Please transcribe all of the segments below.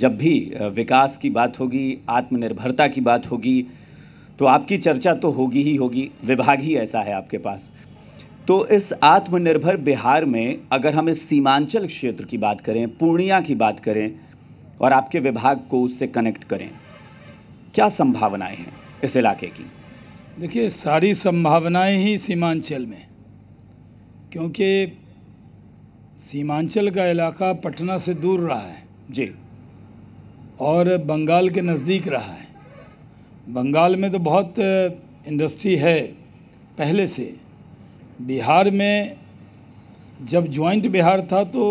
जब भी विकास की बात होगी आत्मनिर्भरता की बात होगी तो आपकी चर्चा तो होगी ही होगी विभाग ही ऐसा है आपके पास तो इस आत्मनिर्भर बिहार में अगर हम इस सीमांचल क्षेत्र की बात करें पूर्णिया की बात करें और आपके विभाग को उससे कनेक्ट करें क्या संभावनाएं हैं इस इलाके की देखिए सारी संभावनाएं ही सीमांचल में क्योंकि सीमांचल का इलाका पटना से दूर रहा है जी और बंगाल के नज़दीक रहा है बंगाल में तो बहुत इंडस्ट्री है पहले से बिहार में जब जॉइंट बिहार था तो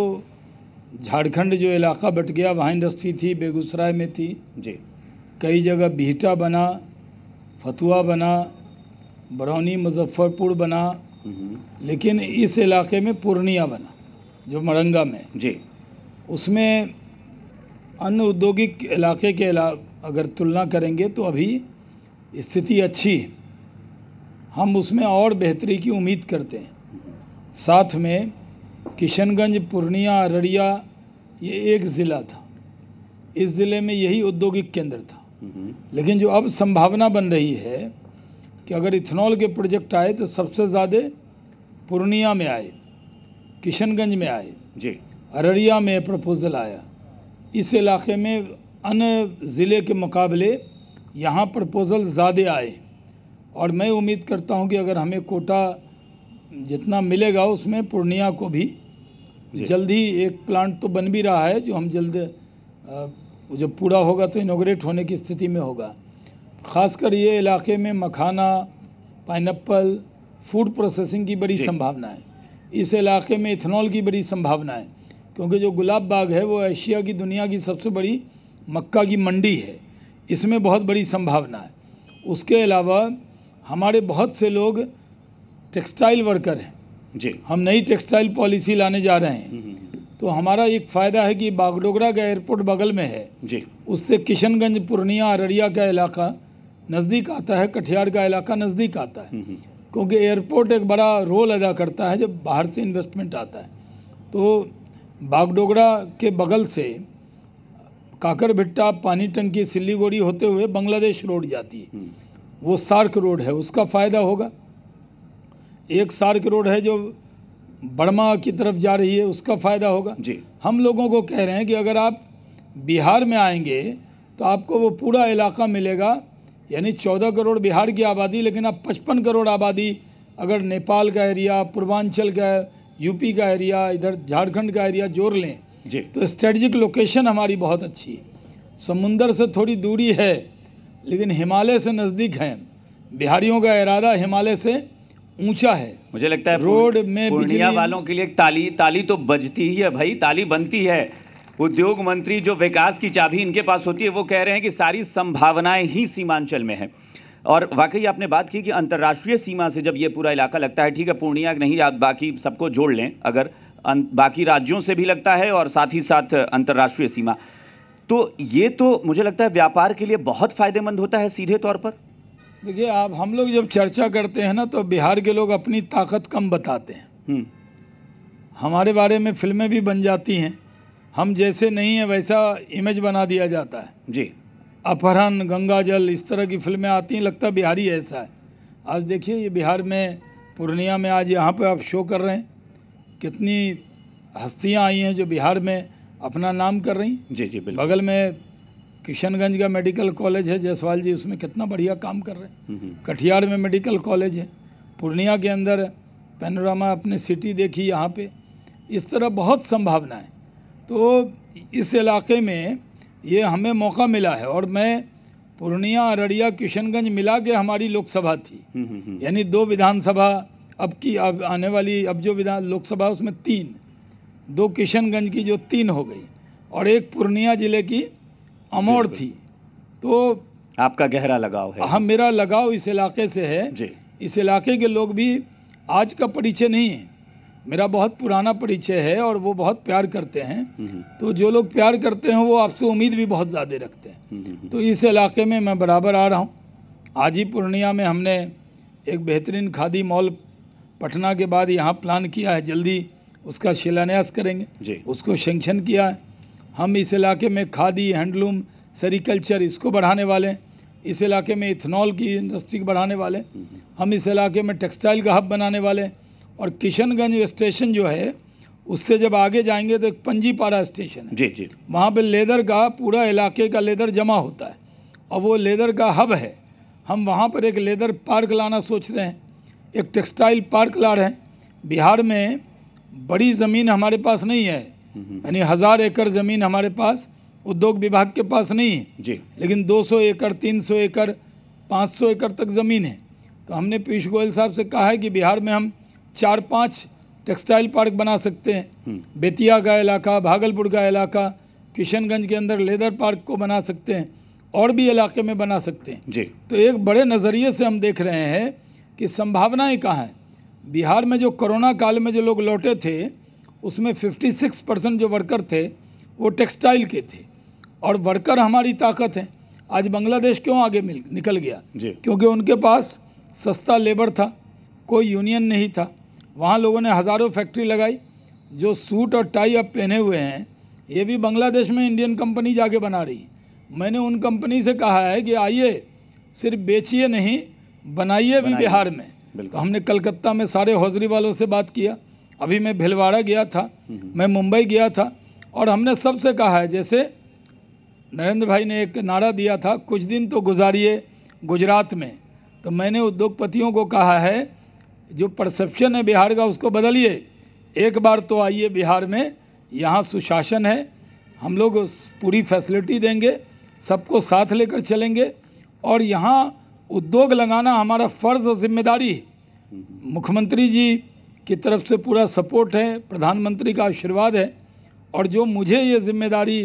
झारखंड जो इलाका बट गया वहाँ इंडस्ट्री थी बेगूसराय में थी जी कई जगह बिहटा बना फतुआ बना बरौनी मुजफ्फरपुर बना हम्म। लेकिन इस इलाके में पूर्णिया बना जो मरंगा में जी उसमें अन्य औद्योगिक इलाके के अगर तुलना करेंगे तो अभी स्थिति अच्छी है हम उसमें और बेहतरी की उम्मीद करते हैं साथ में किशनगंज पूर्णिया अररिया ये एक ज़िला था इस ज़िले में यही औद्योगिक केंद्र था लेकिन जो अब संभावना बन रही है कि अगर इथेनॉल के प्रोजेक्ट आए तो सबसे ज़्यादा पूर्णिया में आए किशनगंज में आए जी अररिया में प्रपोज़ल आया इस इलाके में अन्य ज़िले के मुकाबले यहाँ प्रपोज़ल ज़्यादा आए और मैं उम्मीद करता हूँ कि अगर हमें कोटा जितना मिलेगा उसमें पूर्णिया को भी जल्द ही एक प्लांट तो बन भी रहा है जो हम जल्द जब पूरा होगा तो इनोग्रेट होने की स्थिति में होगा खासकर ये इलाके में मखाना पाइनप्पल फूड प्रोसेसिंग की बड़ी संभावना है इस इलाके में इथेनॉल की बड़ी संभावना है क्योंकि जो गुलाब बाग है वो एशिया की दुनिया की सबसे बड़ी मक्का की मंडी है इसमें बहुत बड़ी संभावना है उसके अलावा हमारे बहुत से लोग टेक्सटाइल वर्कर हैं जी हम नई टेक्सटाइल पॉलिसी लाने जा रहे हैं हम्म, हम्म, हम्म। तो हमारा एक फ़ायदा है कि बागडोगरा का एयरपोर्ट बगल में है जी उससे किशनगंज पूर्णिया अररिया का इलाका नज़दीक आता है कटिहार का इलाका नज़दीक आता है क्योंकि एयरपोर्ट एक बड़ा रोल अदा करता है जब बाहर से इन्वेस्टमेंट आता है तो बागडोगरा के बगल से काकर भिट्टा पानी टंकी सिल्लीगोड़ी होते हुए बांग्लादेश रोड जाती है हम्म। वो सार्क रोड है उसका फ़ायदा होगा एक सार्क रोड है जो बर्मा की तरफ जा रही है उसका फ़ायदा होगा जी हम लोगों को कह रहे हैं कि अगर आप बिहार में आएंगे तो आपको वो पूरा इलाका मिलेगा यानी चौदह करोड़ बिहार की आबादी लेकिन आप पचपन करोड़ आबादी अगर नेपाल का एरिया पूर्वांचल का यूपी का एरिया इधर झारखंड का एरिया जोड़ लें जी तो स्ट्रेटजिक लोकेशन हमारी बहुत अच्छी है समुंदर से थोड़ी दूरी है लेकिन हिमालय से नज़दीक हैं बिहारियों का इरादा हिमालय से ऊंचा है मुझे लगता है रोड में पूर्णिया वालों के लिए ताली ताली तो बजती ही है भाई ताली बनती है उद्योग मंत्री जो विकास की चाबी इनके पास होती है वो कह रहे हैं कि सारी संभावनाएं ही सीमांचल में हैं और वाकई आपने बात की कि अंतर्राष्ट्रीय सीमा से जब ये पूरा इलाका लगता है ठीक है पूर्णिया नहीं बाकी सबको जोड़ लें अगर अं, बाकी राज्यों से भी लगता है और साथ ही साथ अंतर्राष्ट्रीय सीमा तो ये तो मुझे लगता है व्यापार के लिए बहुत फ़ायदेमंद होता है सीधे तौर पर देखिए आप हम लोग जब चर्चा करते हैं ना तो बिहार के लोग अपनी ताकत कम बताते हैं हम्म। हमारे बारे में फिल्में भी बन जाती हैं हम जैसे नहीं हैं वैसा इमेज बना दिया जाता है जी अपहरण गंगा जल इस तरह की फिल्में आती हैं लगता बिहारी ऐसा है आज देखिए ये बिहार में पूर्णिया में आज यहाँ पे आप शो कर रहे हैं कितनी हस्तियाँ आई हैं जो बिहार में अपना नाम कर रही जी जी बिल्कुल बगल में किशनगंज का मेडिकल कॉलेज है जायसवाल जी उसमें कितना बढ़िया काम कर रहे हैं हम्म, हम्म। कटिहार में मेडिकल कॉलेज है पूर्णिया के अंदर पैनोरामा अपने सिटी देखी यहाँ पे इस तरह बहुत संभावना है तो इस इलाके में ये हमें मौका मिला है और मैं पूर्णिया अररिया किशनगंज मिला के हमारी लोकसभा थी हम्म, हम्म, हम्म। यानी दो विधानसभा अब की अब आने वाली अब जो विधान लोकसभा उसमें तीन दो किशनगंज की जो तीन हो गई और एक पूर्णिया जिले की अमोड़ थी तो आपका गहरा लगाव है हाँ मेरा लगाव इस इलाके से है जी। इस इलाके के लोग भी आज का परिचय नहीं है मेरा बहुत पुराना परिचय है और वो बहुत प्यार करते हैं हम्म। तो जो लोग प्यार करते हैं वो आपसे उम्मीद भी बहुत ज़्यादा रखते हैं हम्म, हम्म, तो इस इलाके में मैं बराबर आ रहा हूँ आज ही पूर्णिया में हमने एक बेहतरीन खादी मॉल पटना के बाद यहाँ प्लान किया है जल्दी उसका शिलान्यास करेंगे उसको शेंक्शन किया है हम इस इलाके में खादी हैंडलूम सेरिकल्चर इसको बढ़ाने वाले हैं इस इलाके में इथेनॉल की इंडस्ट्री बढ़ाने वाले हम इस इलाके में टेक्सटाइल का हब बनाने वाले हैं और किशनगंज स्टेशन जो है उससे जब आगे जाएंगे तो एक पंजीपारा स्टेशन है जी जी वहाँ पे लेदर का पूरा इलाके का लेदर जमा होता है और वो लेदर का हब है हम वहाँ पर एक लेदर पार्क लाना सोच रहे हैं एक टेक्सटाइल पार्क ला रहे हैं बिहार में बड़ी ज़मीन हमारे पास नहीं है हम्म। यानी हज़ार एकड़ ज़मीन हमारे पास उद्योग विभाग के पास नहीं है जी लेकिन 200 एकड़ 300 एकड़ 500 एकड़ तक ज़मीन है तो हमने पीयूष गोयल साहब से कहा है कि बिहार में हम चार पाँच टेक्सटाइल पार्क बना सकते हैं हम्म। बेतिया का इलाका भागलपुर का इलाका किशनगंज के अंदर लेदर पार्क को बना सकते हैं और भी इलाके में बना सकते हैं जी तो एक बड़े नज़रिए से हम देख रहे हैं कि संभावनाएँ कहाँ हैं बिहार में जो कोरोना काल में जो लोग लौटे थे उसमें 56 परसेंट जो वर्कर थे वो टेक्सटाइल के थे और वर्कर हमारी ताकत हैं आज बांग्लादेश क्यों आगे मिल निकल गया क्योंकि उनके पास सस्ता लेबर था कोई यूनियन नहीं था वहाँ लोगों ने हज़ारों फैक्ट्री लगाई जो सूट और टाई अब पहने हुए हैं ये भी बांग्लादेश में इंडियन कंपनी जाके बना रही मैंने उन कंपनी से कहा है कि आइए सिर्फ बेचिए नहीं बनाइए भी बिहार में तो हमने कलकत्ता में सारे हौजरी वालों से बात किया अभी मैं भिलवाड़ा गया था हम्म। मैं मुंबई गया था और हमने सबसे कहा है जैसे नरेंद्र भाई ने एक नारा दिया था कुछ दिन तो गुजारिए गुजरात में तो मैंने उद्योगपतियों को कहा है जो परसेप्शन है बिहार का उसको बदलिए एक बार तो आइए बिहार में यहाँ सुशासन है हम लोग पूरी फैसिलिटी देंगे सबको साथ लेकर चलेंगे और यहाँ उद्योग लगाना हमारा फ़र्ज़ और जिम्मेदारी मुख्यमंत्री जी की तरफ से पूरा सपोर्ट है प्रधानमंत्री का आशीर्वाद है और जो मुझे ये जिम्मेदारी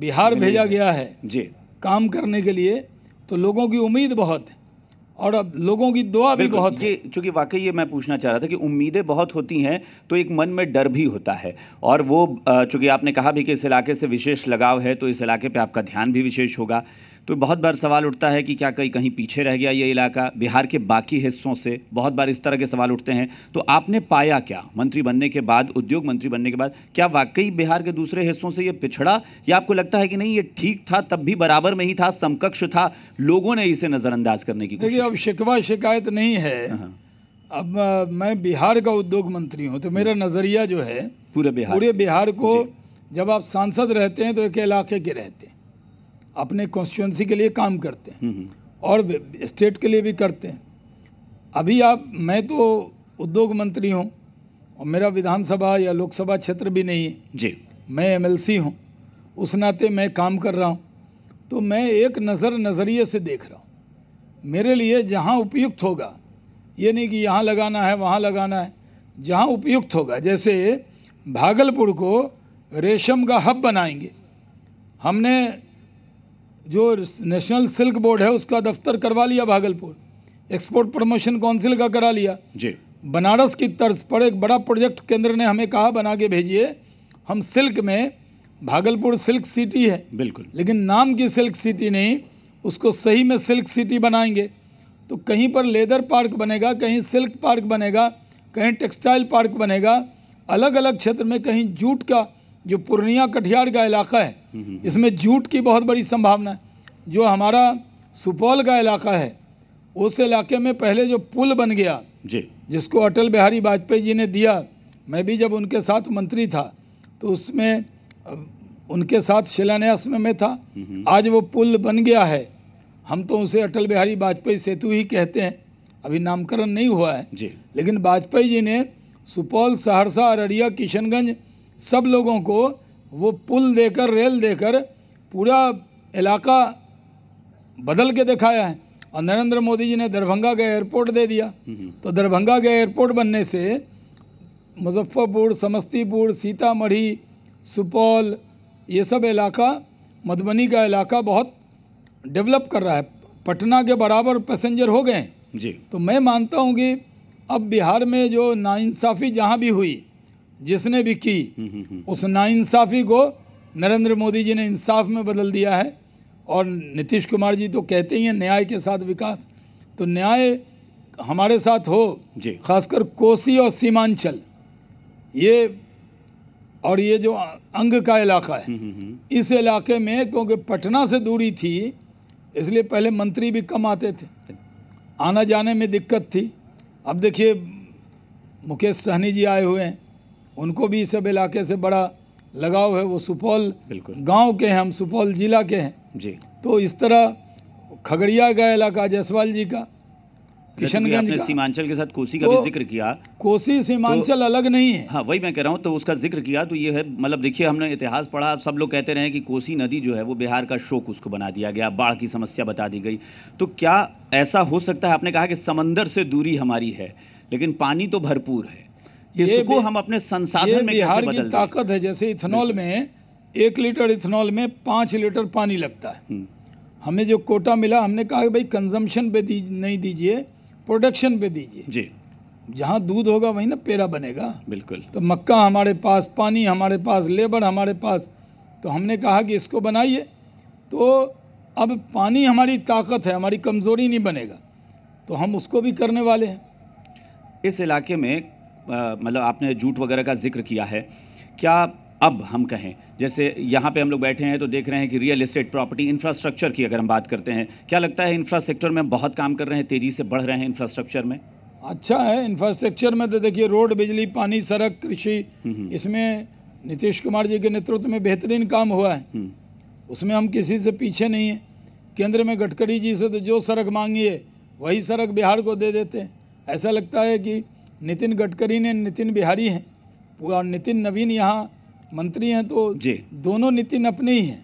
बिहार भेजा गया है जी काम करने के लिए तो लोगों की उम्मीद बहुत है और अब लोगों की दुआ भी बहुत ये चूंकि वाकई ये मैं पूछना चाह रहा था कि उम्मीदें बहुत होती हैं तो एक मन में डर भी होता है और वो चूंकि आपने कहा भी कि इस इलाके से विशेष लगाव है तो इस इलाके पे आपका ध्यान भी विशेष होगा तो बहुत बार सवाल उठता है कि क्या कहीं कहीं पीछे रह गया ये इलाका बिहार के बाकी हिस्सों से बहुत बार इस तरह के सवाल उठते हैं तो आपने पाया क्या मंत्री बनने के बाद उद्योग मंत्री बनने के बाद क्या वाकई बिहार के दूसरे हिस्सों से ये पिछड़ा या आपको लगता है कि नहीं ये ठीक था तब भी बराबर में ही था समकक्ष था लोगों ने इसे नज़रअंदाज करने की देखिए अब शिकवा शिकायत नहीं है हाँ, हाँ। अब मैं बिहार का उद्योग मंत्री हूँ तो मेरा नज़रिया जो है पूरे बिहार पूरे बिहार को जब आप सांसद रहते हैं तो एक इलाके के रहते हैं अपने कॉन्स्टिट्यूंसी के लिए काम करते हैं हम्म, हम्म। और स्टेट के लिए भी करते हैं अभी आप मैं तो उद्योग मंत्री हूँ और मेरा विधानसभा या लोकसभा क्षेत्र भी नहीं है जी मैं एमएलसी हूँ उस नाते मैं काम कर रहा हूँ तो मैं एक नज़र नज़रिए से देख रहा हूँ मेरे लिए जहाँ उपयुक्त होगा ये नहीं कि यहाँ लगाना है वहाँ लगाना है जहाँ उपयुक्त होगा जैसे भागलपुर को रेशम का हब बनाएंगे हमने जो नेशनल सिल्क बोर्ड है उसका दफ्तर करवा लिया भागलपुर एक्सपोर्ट प्रमोशन काउंसिल का करा लिया जी बनारस की तर्ज पर एक बड़ा प्रोजेक्ट केंद्र ने हमें कहा बना के भेजिए हम सिल्क में भागलपुर सिल्क सिटी है बिल्कुल लेकिन नाम की सिल्क सिटी नहीं उसको सही में सिल्क सिटी बनाएंगे तो कहीं पर लेदर पार्क बनेगा कहीं सिल्क पार्क बनेगा कहीं टेक्सटाइल पार्क बनेगा अलग अलग क्षेत्र में कहीं जूट का जो पूर्णिया कटिहार का इलाका है इसमें जूट की बहुत बड़ी संभावना है जो हमारा सुपौल का इलाका है उस इलाके में पहले जो पुल बन गया जी जिसको अटल बिहारी वाजपेयी जी ने दिया मैं भी जब उनके साथ मंत्री था तो उसमें उनके साथ शिलान्यास में मैं था आज वो पुल बन गया है हम तो उसे अटल बिहारी वाजपेयी सेतु ही कहते हैं अभी नामकरण नहीं हुआ है जी लेकिन वाजपेयी जी ने सुपौल सहरसा अररिया किशनगंज सब लोगों को वो पुल देकर रेल देकर पूरा इलाका बदल के दिखाया है और नरेंद्र मोदी जी ने दरभंगा का एयरपोर्ट दे दिया तो दरभंगा का एयरपोर्ट बनने से मुजफ्फरपुर समस्तीपुर सीतामढ़ी सुपौल ये सब इलाका मधुबनी का इलाका बहुत डेवलप कर रहा है पटना के बराबर पैसेंजर हो गए जी तो मैं मानता हूँ कि अब बिहार में जो नाइंसाफ़ी जहाँ भी हुई जिसने भी की हम्म, हम्म, हम्म। उस नाइंसाफ़ी को नरेंद्र मोदी जी ने इंसाफ में बदल दिया है और नीतीश कुमार जी तो कहते ही हैं न्याय के साथ विकास तो न्याय हमारे साथ हो जी खासकर कोसी और सीमांचल ये और ये जो अंग का इलाका है इस इलाके में क्योंकि पटना से दूरी थी इसलिए पहले मंत्री भी कम आते थे आना जाने में दिक्कत थी अब देखिए मुकेश सहनी जी आए हुए हैं उनको भी सब इलाके से बड़ा लगाव है वो सुपौल गांव के हैं हम सुपौल जिला के हैं जी तो इस तरह खगड़िया का इलाका जयसवाल जी का किशनगंज का सीमांचल के साथ कोसी का तो, भी जिक्र किया कोसी सीमांचल तो, अलग नहीं है हाँ वही मैं कह रहा हूँ तो उसका जिक्र किया तो ये है मतलब देखिए हमने इतिहास पढ़ा सब लोग कहते रहे कि कोसी नदी जो है वो बिहार का शोक उसको बना दिया गया बाढ़ की समस्या बता दी गई तो क्या ऐसा हो सकता है आपने कहा कि समंदर से दूरी हमारी है लेकिन पानी तो भरपूर है इसको हम अपने संसाधन में बिहार की ताकत है जैसे इथेनॉल हम्म। में एक लीटर इथेनॉल में पाँच लीटर पानी लगता है हम्म। हमें जो कोटा मिला हमने कहा भाई कंजम्पशन पे दीज, नहीं दीजिए प्रोडक्शन पे दीजिए जी जहाँ दूध होगा वहीं ना पेड़ा बनेगा बिल्कुल तो मक्का हमारे पास पानी हमारे पास लेबर हमारे पास तो हमने कहा कि इसको बनाइए तो अब पानी हमारी ताकत है हमारी कमज़ोरी नहीं बनेगा तो हम उसको भी करने वाले हैं इस इलाके में मतलब आपने झूठ वगैरह का जिक्र किया है क्या अब हम कहें जैसे यहाँ पे हम लोग बैठे हैं तो देख रहे हैं कि रियल इस्टेट प्रॉपर्टी इंफ्रास्ट्रक्चर की अगर हम बात करते हैं क्या लगता है इंफ्रास्ट्रक्चर में हम बहुत काम कर रहे हैं तेज़ी से बढ़ रहे हैं इंफ्रास्ट्रक्चर में अच्छा है इंफ्रास्ट्रक्चर में तो देखिए रोड बिजली पानी सड़क कृषि इसमें नीतीश कुमार जी के नेतृत्व में बेहतरीन काम हुआ है हम्म। उसमें हम किसी से पीछे नहीं हैं केंद्र में गडकरी जी से तो जो सड़क मांगी है वही सड़क बिहार को दे देते हैं ऐसा लगता है कि नितिन गडकरी ने नितिन बिहारी हैं और नितिन नवीन यहाँ मंत्री हैं तो जी दोनों नितिन अपने ही हैं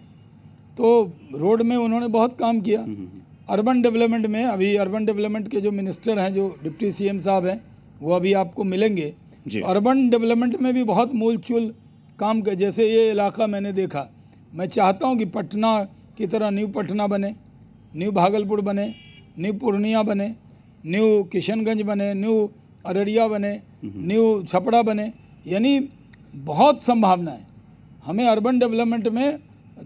तो रोड में उन्होंने बहुत काम किया हम्म, हम्म, हम्म। अर्बन डेवलपमेंट में अभी अर्बन डेवलपमेंट के जो मिनिस्टर हैं जो डिप्टी सीएम साहब हैं वो अभी आपको मिलेंगे तो अर्बन डेवलपमेंट में भी बहुत मूलचूल काम कर जैसे ये इलाका मैंने देखा मैं चाहता हूँ कि पटना की तरह न्यू पटना बने न्यू भागलपुर बने न्यू पूर्णिया बने न्यू किशनगंज बने न्यू अररिया बने न्यू छपड़ा बने यानी बहुत संभावना है हमें अर्बन डेवलपमेंट में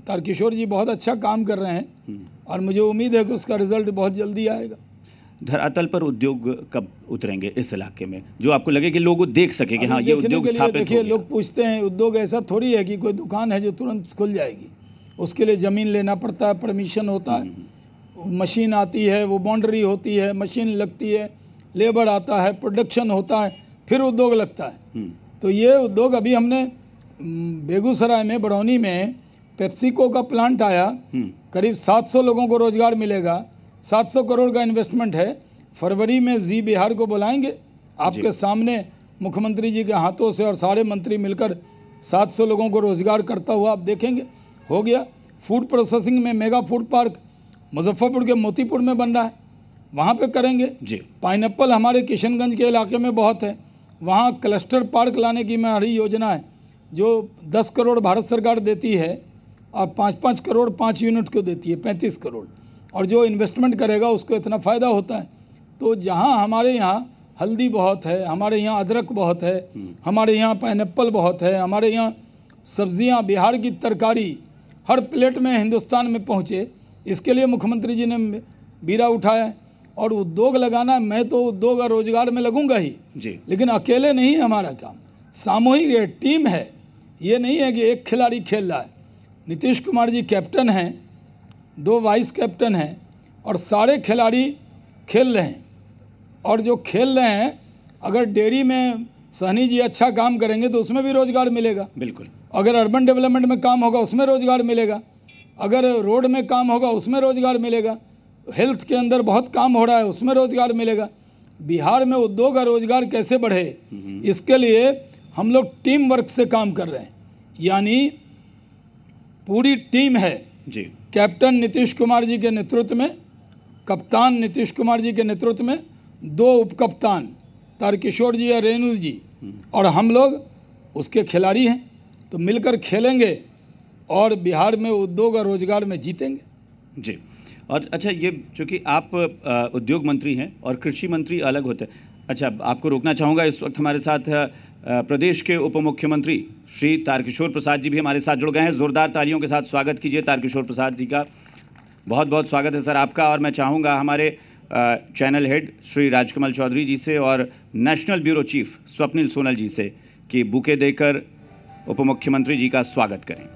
तारकिशोर जी बहुत अच्छा काम कर रहे हैं हम्म। और मुझे उम्मीद है कि उसका रिजल्ट बहुत जल्दी आएगा धरातल पर उद्योग कब उतरेंगे इस इलाके में जो आपको लगे कि लोग देख सके कि हाँ ये उद्योग स्थापित देखिए लोग पूछते हैं उद्योग ऐसा थोड़ी है कि कोई दुकान है जो तुरंत खुल जाएगी उसके लिए ज़मीन लेना पड़ता है परमिशन होता है हम्म। मशीन आती है वो बाउंड्री होती है मशीन लगती है लेबर आता है प्रोडक्शन होता है फिर उद्योग लगता है हम्म। तो ये उद्योग अभी हमने बेगूसराय में बड़ौनी में पेप्सिको का प्लांट आया हम्म। करीब 700 लोगों को रोजगार मिलेगा 700 करोड़ का इन्वेस्टमेंट है फरवरी में जी बिहार को बुलाएंगे आपके सामने मुख्यमंत्री जी के हाथों से और सारे मंत्री मिलकर 700 लोगों को रोजगार करता हुआ आप देखेंगे हो गया फूड प्रोसेसिंग में मेगा फूड पार्क मुजफ्फरपुर के मोतीपुर में बन रहा है वहाँ पे करेंगे जी पाइनएप्पल हमारे किशनगंज के इलाके में बहुत है वहाँ क्लस्टर पार्क लाने की हमारी योजना है जो दस करोड़ भारत सरकार देती है और पाँच पाँच करोड़ पाँच यूनिट को देती है पैंतीस करोड़ और जो इन्वेस्टमेंट करेगा उसको इतना फ़ायदा होता है तो जहाँ हमारे यहाँ हल्दी बहुत है हमारे यहाँ अदरक बहुत है हम्म। हमारे यहाँ पाइनएप्पल बहुत है हमारे यहाँ सब्जियाँ बिहार की तरकारी हर प्लेट में हिंदुस्तान में पहुँचे इसके लिए मुख्यमंत्री जी ने बीरा उठाया है और उद्योग लगाना मैं तो उद्योग और रोजगार में लगूंगा ही जी लेकिन अकेले नहीं हमारा काम सामूहिक टीम है ये नहीं है कि एक खिलाड़ी खेल रहा है नीतीश कुमार जी कैप्टन हैं दो वाइस कैप्टन हैं और सारे खिलाड़ी खेल रहे हैं और जो खेल रहे हैं अगर डेयरी में सहनी जी अच्छा काम करेंगे तो उसमें भी रोज़गार मिलेगा बिल्कुल अगर अर्बन डेवलपमेंट में काम होगा उसमें रोज़गार मिलेगा अगर रोड में काम होगा उसमें रोज़गार मिलेगा हेल्थ के अंदर बहुत काम हो रहा है उसमें रोजगार मिलेगा बिहार में उद्योग और रोजगार कैसे बढ़े हम्म। इसके लिए हम लोग टीम वर्क से काम कर रहे हैं यानी पूरी टीम है जी कैप्टन नीतीश कुमार जी के नेतृत्व में कप्तान नीतीश कुमार जी के नेतृत्व में दो उप कप्तान तारकिशोर जी या रेणु जी हम्म। और हम लोग उसके खिलाड़ी हैं तो मिलकर खेलेंगे और बिहार में उद्योग और रोजगार में जीतेंगे जी और अच्छा ये चूँकि आप उद्योग मंत्री हैं और कृषि मंत्री अलग होते हैं अच्छा आपको रोकना चाहूँगा इस वक्त हमारे साथ प्रदेश के उप मुख्यमंत्री श्री तारकिशोर प्रसाद जी भी हमारे साथ जुड़ गए हैं ज़ोरदार तालियों के साथ स्वागत कीजिए तारकिशोर प्रसाद जी का बहुत बहुत स्वागत है सर आपका और मैं चाहूँगा हमारे चैनल हेड श्री राजकमल चौधरी जी से और national bureau chief Swapnil Sonal ji से कि बुके देकर उप मुख्यमंत्री जी का स्वागत करें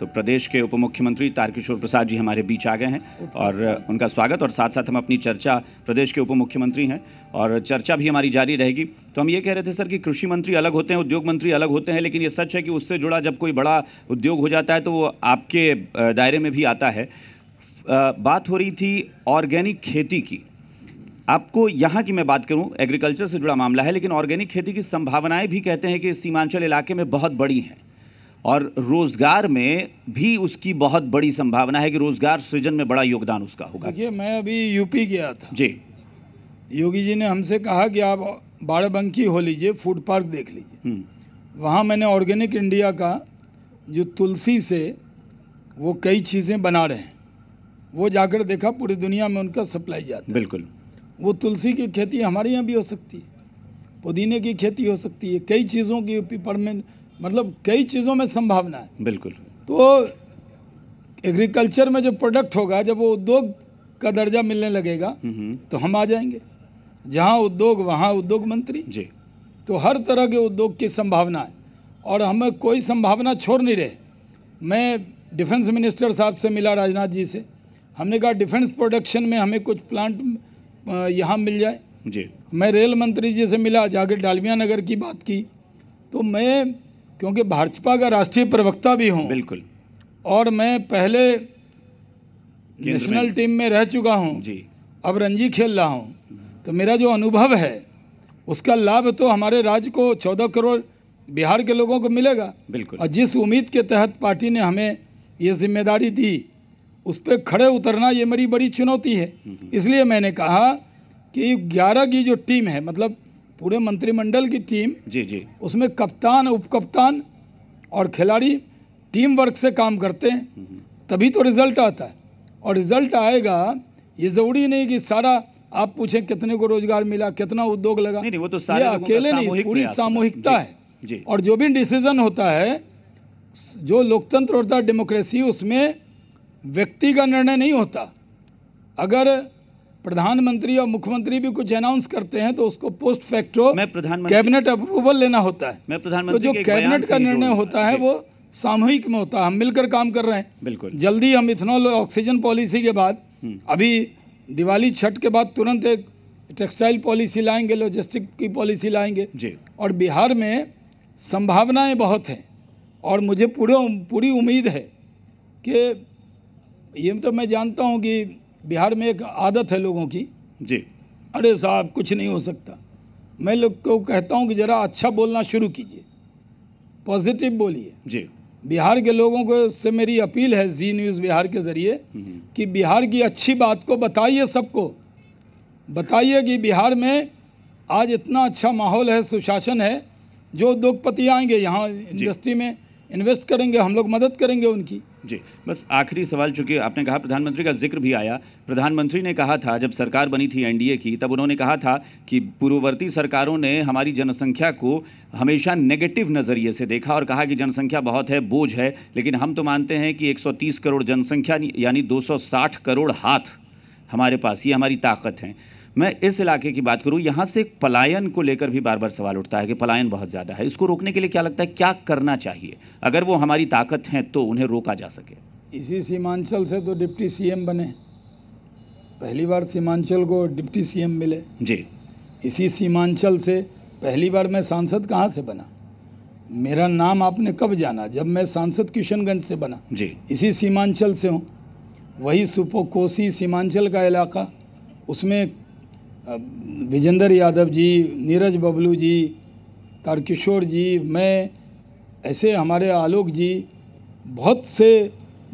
तो प्रदेश के उप मुख्यमंत्री तारकिशोर प्रसाद जी हमारे बीच आ गए हैं और उनका स्वागत और साथ साथ हम अपनी चर्चा प्रदेश के उप मुख्यमंत्री हैं और चर्चा भी हमारी जारी रहेगी तो हम ये कह रहे थे सर कि कृषि मंत्री अलग होते हैं उद्योग मंत्री अलग होते हैं लेकिन ये सच है कि उससे जुड़ा जब कोई बड़ा उद्योग हो जाता है तो वो आपके दायरे में भी आता है बात हो रही थी ऑर्गेनिक खेती की आपको यहाँ की मैं बात करूँ एग्रीकल्चर से जुड़ा मामला है लेकिन ऑर्गेनिक खेती की संभावनाएं भी कहते हैं कि सीमांचल इलाके में बहुत बड़ी हैं और रोज़गार में भी उसकी बहुत बड़ी संभावना है कि रोज़गार सृजन में बड़ा योगदान उसका होगा देखिए मैं अभी यूपी गया था जी योगी जी ने हमसे कहा कि आप बाराबंकी हो लीजिए फूड पार्क देख लीजिए हम्म। वहाँ मैंने ऑर्गेनिक इंडिया का जो तुलसी से वो कई चीज़ें बना रहे हैं वो जाकर देखा पूरी दुनिया में उनका सप्लाई जाता है बिल्कुल वो तुलसी की खेती हमारे यहाँ भी हो सकती है पुदीने की खेती हो सकती है कई चीज़ों की पिपर मतलब कई चीज़ों में संभावना है बिल्कुल तो एग्रीकल्चर में जो प्रोडक्ट होगा जब वो उद्योग का दर्जा मिलने लगेगा हम्म, हम्म। तो हम आ जाएंगे जहाँ उद्योग वहाँ उद्योग मंत्री जी तो हर तरह के उद्योग की संभावना है और हमें कोई संभावना छोड़ नहीं रहे मैं डिफेंस मिनिस्टर साहब से मिला राजनाथ जी से हमने कहा डिफेंस प्रोडक्शन में हमें कुछ प्लांट यहाँ मिल जाए जी मैं रेल मंत्री जी से मिला जाकर डालमिया नगर की बात की तो मैं क्योंकि भाजपा का राष्ट्रीय प्रवक्ता भी हूँ बिल्कुल और मैं पहले नेशनल टीम में रह चुका हूँ जी अब रणजी खेल रहा हूँ तो मेरा जो अनुभव है उसका लाभ तो हमारे राज्य को चौदह करोड़ बिहार के लोगों को मिलेगा बिल्कुल और जिस उम्मीद के तहत पार्टी ने हमें ये जिम्मेदारी दी उस पर खड़े उतरना ये मेरी बड़ी चुनौती है हम्म। इसलिए मैंने कहा कि ग्यारह की जो टीम है मतलब पूरे मंत्रिमंडल की टीम जी जी उसमें कप्तान उप कप्तान और खिलाड़ी टीम वर्क से काम करते हैं तभी तो रिजल्ट आता है और रिजल्ट आएगा ये ज़रूरी नहीं कि सारा आप पूछें कितने को रोजगार मिला कितना उद्योग लगा नहीं, नहीं वो तो सारे ये अकेले नहीं पूरी सामूहिकता है जी। और जो भी डिसीजन होता है जो लोकतंत्र होता है डेमोक्रेसी उसमें व्यक्ति का निर्णय नहीं होता अगर प्रधानमंत्री और मुख्यमंत्री भी कुछ अनाउंस करते हैं तो उसको पोस्ट फैक्टो कैबिनेट अप्रूवल लेना होता है मैं तो प्रधानमंत्री तो जो कैबिनेट का निर्णय होता है वो सामूहिक में होता है हम मिलकर काम कर रहे हैं बिल्कुल जल्दी हम इथेनॉल ऑक्सीजन पॉलिसी के बाद हम्म। अभी दिवाली छठ के बाद तुरंत एक टेक्सटाइल पॉलिसी लाएंगे लॉजिस्टिक की पॉलिसी लाएंगे जी और बिहार में संभावनाएं बहुत हैं और मुझे पूरे पूरी उम्मीद है कि ये तो मैं जानता हूँ कि बिहार में एक आदत है लोगों की जी अरे साहब कुछ नहीं हो सकता मैं लोग को कहता हूँ कि ज़रा अच्छा बोलना शुरू कीजिए पॉजिटिव बोलिए जी बिहार के लोगों को से मेरी अपील है जी न्यूज़ बिहार के ज़रिए हम्म, हम्म। कि बिहार की अच्छी बात को बताइए सबको बताइए कि बिहार में आज इतना अच्छा माहौल है सुशासन है जो उद्योगपति आएंगे यहाँ इंडस्ट्री में इन्वेस्ट करेंगे हम लोग मदद करेंगे उनकी जी बस आखिरी सवाल चूंकि आपने कहा प्रधानमंत्री का जिक्र भी आया प्रधानमंत्री ने कहा था जब सरकार बनी थी एनडीए की तब उन्होंने कहा था कि पूर्ववर्ती सरकारों ने हमारी जनसंख्या को हमेशा नेगेटिव नज़रिए से देखा और कहा कि जनसंख्या बहुत है बोझ है लेकिन हम तो मानते हैं कि 130 करोड़ जनसंख्या यानी 260 करोड़ हाथ हमारे पास ये हमारी ताकत हैं मैं इस इलाके की बात करूँ यहाँ से पलायन को लेकर भी बार बार सवाल उठता है कि पलायन बहुत ज़्यादा है इसको रोकने के लिए क्या लगता है क्या करना चाहिए अगर वो हमारी ताकत हैं तो उन्हें रोका जा सके इसी सीमांचल से तो डिप्टी सीएम बने पहली बार सीमांचल को डिप्टी सीएम मिले जी इसी सीमांचल से पहली बार मैं सांसद कहाँ से बना मेरा नाम आपने कब जाना जब मैं सांसद किशनगंज से बना जी इसी सीमांचल से हूँ वही सुपो कोसी सीमांचल का इलाका उसमें विजेंद्र यादव जी नीरज बबलू जी तारकिशोर जी मैं ऐसे हमारे आलोक जी बहुत से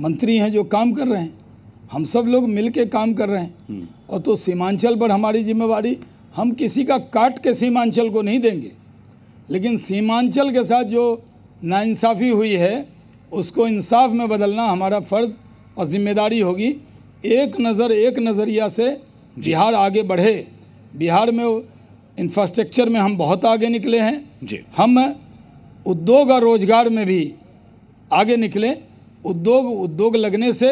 मंत्री हैं जो काम कर रहे हैं हम सब लोग मिल के काम कर रहे हैं हम्म। और तो सीमांचल पर हमारी जिम्मेवारी हम किसी का काट के सीमांचल को नहीं देंगे लेकिन सीमांचल के साथ जो नाइंसाफ़ी हुई है उसको इंसाफ में बदलना हमारा फ़र्ज़ और ज़िम्मेदारी होगी एक नज़र एक नज़रिया से बिहार आगे बढ़े बिहार में इंफ्रास्ट्रक्चर में हम बहुत आगे निकले हैं जी हम उद्योग और रोजगार में भी आगे निकले उद्योग उद्योग लगने से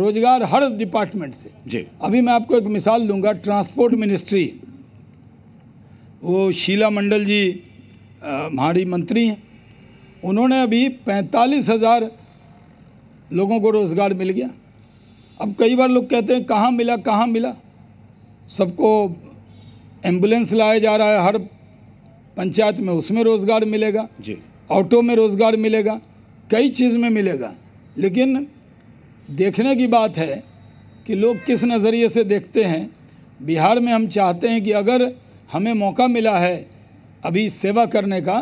रोजगार हर डिपार्टमेंट से जी अभी मैं आपको एक मिसाल दूंगा ट्रांसपोर्ट मिनिस्ट्री वो शीला मंडल जी हमारी मंत्री हैं उन्होंने अभी पैंतालीस हज़ार लोगों को रोज़गार मिल गया अब कई बार लोग कहते हैं कहाँ मिला कहाँ मिला सबको एम्बुलेंस लाया जा रहा है हर पंचायत में उसमें रोज़गार मिलेगा जी ऑटो में रोज़गार मिलेगा कई चीज़ में मिलेगा लेकिन देखने की बात है कि लोग किस नज़रिए से देखते हैं बिहार में हम चाहते हैं कि अगर हमें मौका मिला है अभी सेवा करने का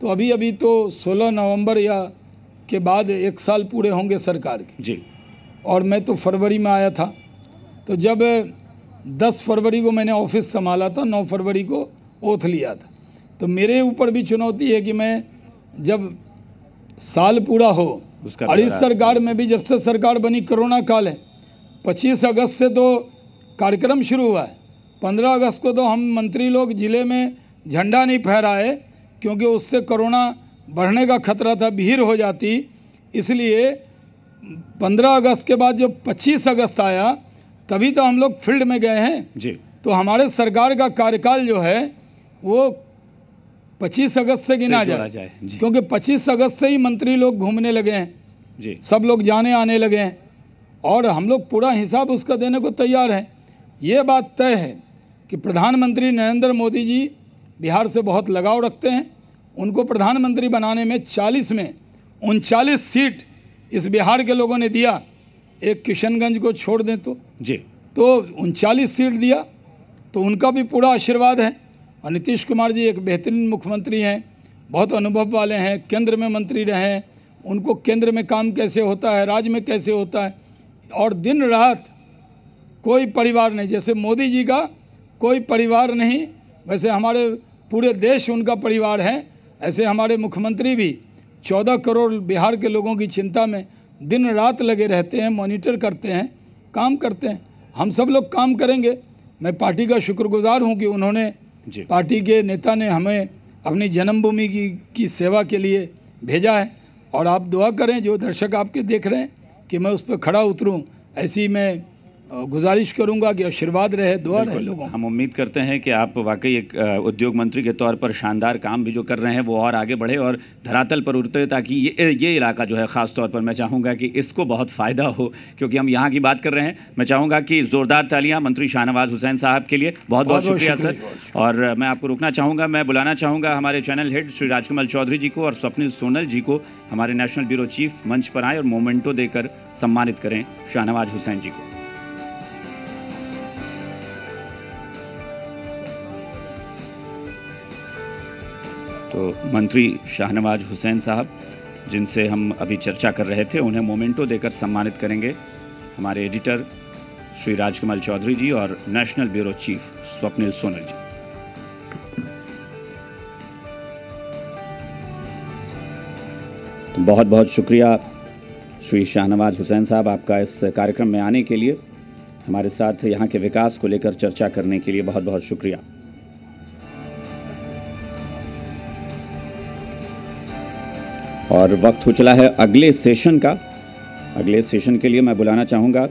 तो अभी अभी तो 16 नवंबर या के बाद एक साल पूरे होंगे सरकार के जी और मैं तो फरवरी में आया था तो जब दस फरवरी को मैंने ऑफिस संभाला था नौ फरवरी को ओथ लिया था तो मेरे ऊपर भी चुनौती है कि मैं जब साल पूरा हो उसका और इस सरकार में भी जब से सरकार बनी कोरोना काल है पच्चीस अगस्त से तो कार्यक्रम शुरू हुआ है पंद्रह अगस्त को तो हम मंत्री लोग जिले में झंडा नहीं फहराए क्योंकि उससे कोरोना बढ़ने का खतरा था भीड़ हो जाती इसलिए पंद्रह अगस्त के बाद जो पच्चीस अगस्त आया तभी तो हम लोग फील्ड में गए हैं जी तो हमारे सरकार का कार्यकाल जो है वो 25 अगस्त से गिना जाए, जाए क्योंकि 25 अगस्त से ही मंत्री लोग घूमने लगे हैं जी सब लोग जाने आने लगे हैं और हम लोग पूरा हिसाब उसका देने को तैयार हैं ये बात तय है कि प्रधानमंत्री नरेंद्र मोदी जी बिहार से बहुत लगाव रखते हैं उनको प्रधानमंत्री बनाने में चालीस में उनचालीस सीट इस बिहार के लोगों ने दिया एक किशनगंज को छोड़ दें तो जी तो उनचालीस सीट दिया तो उनका भी पूरा आशीर्वाद है और नीतीश कुमार जी एक बेहतरीन मुख्यमंत्री हैं बहुत अनुभव वाले हैं केंद्र में मंत्री रहे हैं उनको केंद्र में काम कैसे होता है राज्य में कैसे होता है और दिन रात कोई परिवार नहीं जैसे मोदी जी का कोई परिवार नहीं वैसे हमारे पूरे देश उनका परिवार है ऐसे हमारे मुख्यमंत्री भी चौदह करोड़ बिहार के लोगों की चिंता में दिन रात लगे रहते हैं मॉनिटर करते हैं काम करते हैं हम सब लोग काम करेंगे मैं पार्टी का शुक्रगुजार हूं कि उन्होंने पार्टी के नेता ने हमें अपनी जन्मभूमि की, की सेवा के लिए भेजा है और आप दुआ करें जो दर्शक आपके देख रहे हैं कि मैं उस पर खड़ा उतरूँ ऐसी मैं गुजारिश करूंगा कि आशीर्वाद रहे दुआ रहे लोगों हम उम्मीद करते हैं कि आप वाकई एक उद्योग मंत्री के तौर पर शानदार काम भी जो कर रहे हैं वो और आगे बढ़े और धरातल पर उतरे ताकि ये ये इलाका जो है ख़ास तौर पर मैं चाहूँगा कि इसको बहुत फ़ायदा हो क्योंकि हम यहाँ की बात कर रहे हैं मैं चाहूँगा कि ज़ोरदार तालियाँ मंत्री शाहनवाज हुसैन साहब के लिए बहुत बहुत, शुक्रिया सर और मैं आपको रुकना चाहूँगा मैं बुलाना चाहूँगा हमारे चैनल हेड श्री राजकमल चौधरी जी को और स्वप्निल सोनल जी को हमारे नेशनल ब्यूरो चीफ मंच पर आए और मोमेंटो देकर सम्मानित करें शाहनवाज हुसैन जी को तो मंत्री शाहनवाज हुसैन साहब जिनसे हम अभी चर्चा कर रहे थे उन्हें मोमेंटो देकर सम्मानित करेंगे हमारे एडिटर श्री राजकमल चौधरी जी और national bureau chief Swapnil Sonal ji तो बहुत बहुत शुक्रिया श्री शाहनवाज हुसैन साहब आपका इस कार्यक्रम में आने के लिए हमारे साथ यहाँ के विकास को लेकर चर्चा करने के लिए बहुत बहुत शुक्रिया और वक्त हो चला है अगले सेशन का अगले सेशन के लिए मैं बुलाना चाहूँगा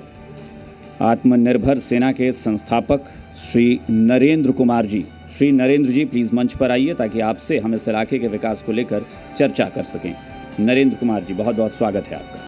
आत्मनिर्भर सेना के संस्थापक श्री नरेंद्र कुमार जी श्री नरेंद्र जी प्लीज़ मंच पर आइए ताकि आपसे हम इस इलाके के विकास को लेकर चर्चा कर सकें नरेंद्र कुमार जी बहुत बहुत स्वागत है आपका